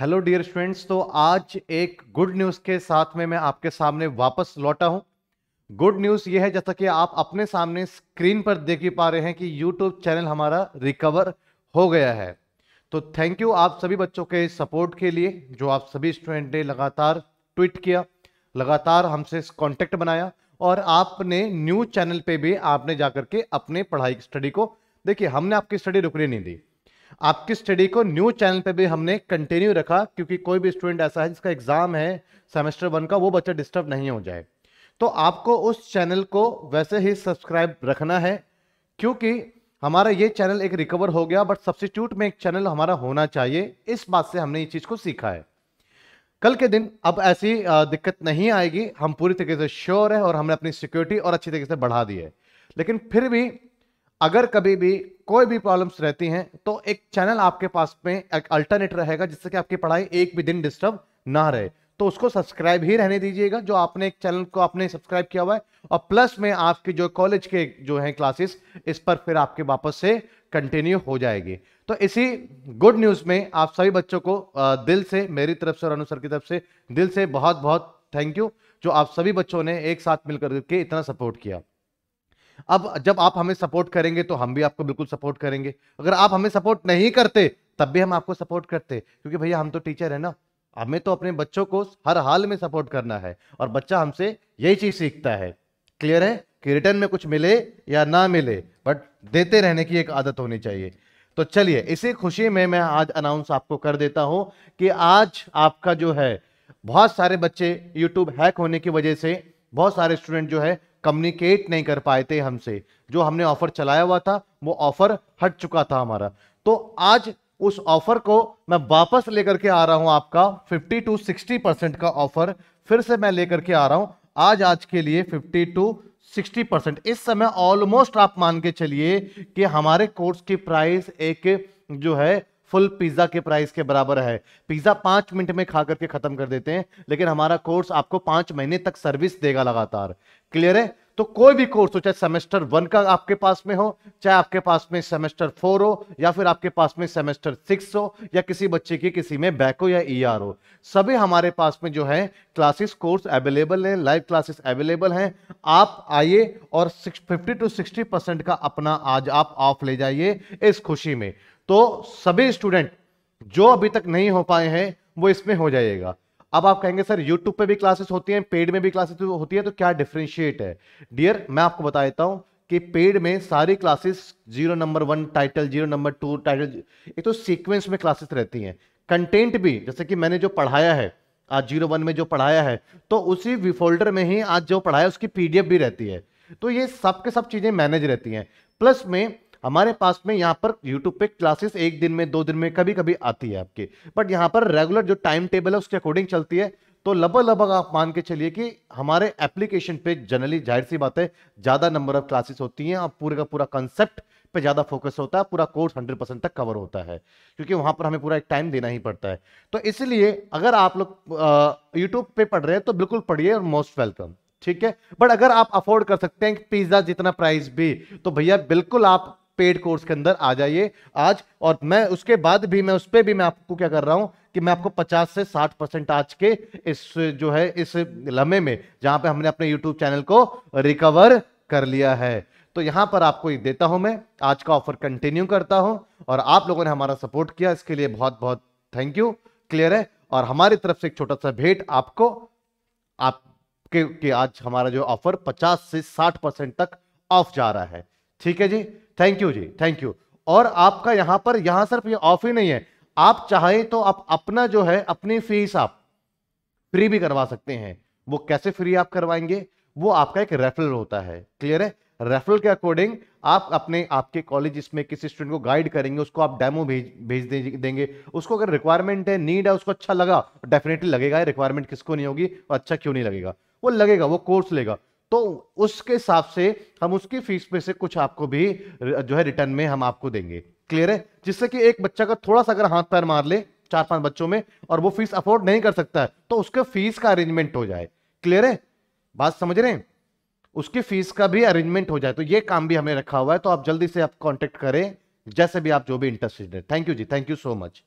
hello dear students तो आज एक गुड न्यूज़ के साथ में मैं आपके सामने वापस लौटा हूँ गुड न्यूज़ ये है जैसा कि आप अपने सामने स्क्रीन पर देख ही पा रहे हैं कि यूट्यूब चैनल हमारा रिकवर हो गया है तो थैंक यू आप सभी बच्चों के सपोर्ट के लिए जो आप सभी स्टूडेंट ने लगातार ट्वीट किया लगातार हमसे कॉन्टेक्ट बनाया और आपने न्यूज चैनल पर भी आपने जाकर के अपने पढ़ाई स्टडी को देखिए हमने आपकी स्टडी रुकने नहीं दी आपकी स्टडी को न्यूज चैनल पे भी हमने कंटिन्यू रखा क्योंकि कोई भी स्टूडेंट ऐसा है जिसका एग्जाम है सेमेस्टर वन का वो बच्चा डिस्टर्ब नहीं हो जाए तो आपको उस चैनल को वैसे ही सब्सक्राइब रखना है क्योंकि हमारा ये चैनल एक रिकवर हो गया बट सब्सिट्यूट में एक चैनल हमारा होना चाहिए इस बात से हमने ये चीज़ को सीखा है कल के दिन अब ऐसी दिक्कत नहीं आएगी हम पूरी तरीके से श्योर है और हमने अपनी सिक्योरिटी और अच्छी तरीके से बढ़ा दी है लेकिन फिर भी अगर कभी भी कोई भी प्रॉब्लम्स रहती हैं तो एक चैनल आपके पास में एक अल्टरनेट रहेगा जिससे कि आपकी पढ़ाई एक भी दिन डिस्टर्ब ना रहे तो उसको सब्सक्राइब ही रहने दीजिएगा जो आपने एक चैनल को आपने सब्सक्राइब किया हुआ है और प्लस में आपके जो कॉलेज के जो हैं क्लासेस इस पर फिर आपके वापस से कंटिन्यू हो जाएगी तो इसी गुड न्यूज़ में आप सभी बच्चों को दिल से मेरी तरफ से और अनुसर की तरफ से दिल से बहुत बहुत थैंक यू जो आप सभी बच्चों ने एक साथ मिलकर के इतना सपोर्ट किया अब जब आप हमें सपोर्ट करेंगे तो हम भी आपको बिल्कुल सपोर्ट करेंगे अगर आप हमें सपोर्ट नहीं करते तब भी हम आपको सपोर्ट करते क्योंकि भैया हम तो टीचर है ना हमें तो अपने बच्चों को हर हाल में सपोर्ट करना है और बच्चा हमसे यही चीज सीखता है क्लियर है कि रिटर्न में कुछ मिले या ना मिले बट देते रहने की एक आदत होनी चाहिए तो चलिए इसी खुशी में मैं आज अनाउंस आपको कर देता हूं कि आज आपका जो है बहुत सारे बच्चे यूट्यूब हैक होने की वजह से बहुत सारे स्टूडेंट जो है कम्युनिकेट नहीं कर पाए थे हमसे जो हमने ऑफर चलाया हुआ था वो ऑफर हट चुका था हमारा तो आज उस ऑफर को मैं वापस लेकर के आ रहा हूं आपका 50 टू 60 परसेंट का ऑफर फिर से मैं लेकर के आ रहा हूं आज आज के लिए 50 टू 60 परसेंट इस समय ऑलमोस्ट आप मान के चलिए कि हमारे कोर्स की प्राइस एक जो है फुल पिज्जा के प्राइस के बराबर है पिज्जा पांच मिनट में खा करके खत्म कर देते हैं लेकिन हमारा कोर्स आपको पांच महीने तक सर्विस देगा लगातार क्लियर है तो कोई भी कोर्स हो चाहे सेमेस्टर वन का आपके पास में हो चाहे आपके पास में सेमेस्टर फोर हो या फिर आपके पास में सेमेस्टर सिक्स हो या किसी बच्चे की किसी में बैक हो या ई e ER हो सभी हमारे पास में जो है क्लासेस कोर्स अवेलेबल हैं लाइव क्लासेस अवेलेबल हैं आप आइए और फिफ्टी टू सिक्सटी परसेंट का अपना आज आप ऑफ ले जाइए इस खुशी में तो सभी स्टूडेंट जो अभी तक नहीं हो पाए हैं वो इसमें हो जाएगा अब आप कहेंगे सर यूट्यूब पे भी क्लासेस होती हैं पेड में भी क्लासेस तो होती है तो क्या डिफ्रेंशिएट है डियर मैं आपको बता देता हूँ कि पेड में सारी classes zero number one title zero number two title एक तो सीक्वेंस में क्लासेस रहती हैं कंटेंट भी जैसे कि मैंने जो पढ़ाया है आज जीरो वन में जो पढ़ाया है तो उसी विफोल्डर में ही आज जो पढ़ाया उसकी पीडीएफ भी रहती है तो ये सब के सब चीज़ें मैनेज रहती हैं प्लस में हमारे पास में यहाँ पर यूट्यूब पे क्लासेस एक दिन में दो दिन में कभी कभी आती है आपकी बट यहाँ पर रेगुलर जो टाइम टेबल है उसके अकॉर्डिंग चलती है तो लगभग लगभग आप मान के चलिए कि हमारे एप्लीकेशन पे जनरली जाहिर सी बात है ज़्यादा नंबर ऑफ क्लासेस होती हैं और पूरे का पूरा कंसेप्ट पे ज़्यादा फोकस होता है पूरा कोर्स 100 परसेंट तक कवर होता है क्योंकि वहाँ पर हमें पूरा एक टाइम देना ही पड़ता है तो इसलिए अगर आप लोग यूट्यूब पे पढ़ रहे हैं तो बिल्कुल पढ़िए और मोस्ट वेलकम ठीक है बट अगर आप अफोर्ड कर सकते हैं पिज्ज़ा जितना प्राइस भी तो भैया बिल्कुल आप पेड कोर्स के अंदर आ जाइए आज और मैं उसके बाद भी मैं उस पर भी मैं आपको क्या कर रहा हूँ कि मैं आपको 50 से 60 परसेंट आज के इस जो है इस लम्हे में जहां पे हमने अपने यूट्यूब चैनल को रिकवर कर लिया है तो यहां पर आपको ये देता हूं मैं आज का ऑफर कंटिन्यू करता हूं और आप लोगों ने हमारा सपोर्ट किया इसके लिए बहुत बहुत थैंक यू क्लियर है और हमारी तरफ से एक छोटा सा भेंट आपको आपके कि आज हमारा जो ऑफर 50 से 60 परसेंट तक ऑफ जा रहा है ठीक है जी थैंक यू जी थैंक यू और आपका यहां पर यहां सिर्फ ये ऑफ ही नहीं है आप चाहे तो आप अपना जो है अपनी फीस आप फ्री भी करवा सकते हैं वो कैसे फ्री आप करवाएंगे वो आपका एक रेफरल होता है क्लियर है रेफरल के अकॉर्डिंग आप अपने आपके कॉलेज में किसी स्टूडेंट को गाइड करेंगे उसको आप डेमो भेज भेज देंगे उसको अगर रिक्वायरमेंट है नीड है उसको अच्छा लगा डेफिनेटली लगेगा रिक्वायरमेंट किसको नहीं होगी और अच्छा क्यों नहीं लगेगा वो लगेगा वो कोर्स लेगा तो उसके हिसाब से हम उसकी फीस में से कुछ आपको भी जो है रिटर्न में हम आपको देंगे क्लियर है जिससे कि एक बच्चा का थोड़ा सा अगर हाथ पैर मार ले चार पांच बच्चों में और वो फीस अफोर्ड नहीं कर सकता है तो उसके फीस का अरेंजमेंट हो जाए क्लियर है बात समझ रहे हैं उसकी फीस का भी अरेंजमेंट हो जाए तो ये काम भी हमने रखा हुआ है तो आप जल्दी से आप कॉन्टेक्ट करें जैसे भी आप जो भी इंटरेस्टेड है थैंक यू जी थैंक यू सो मच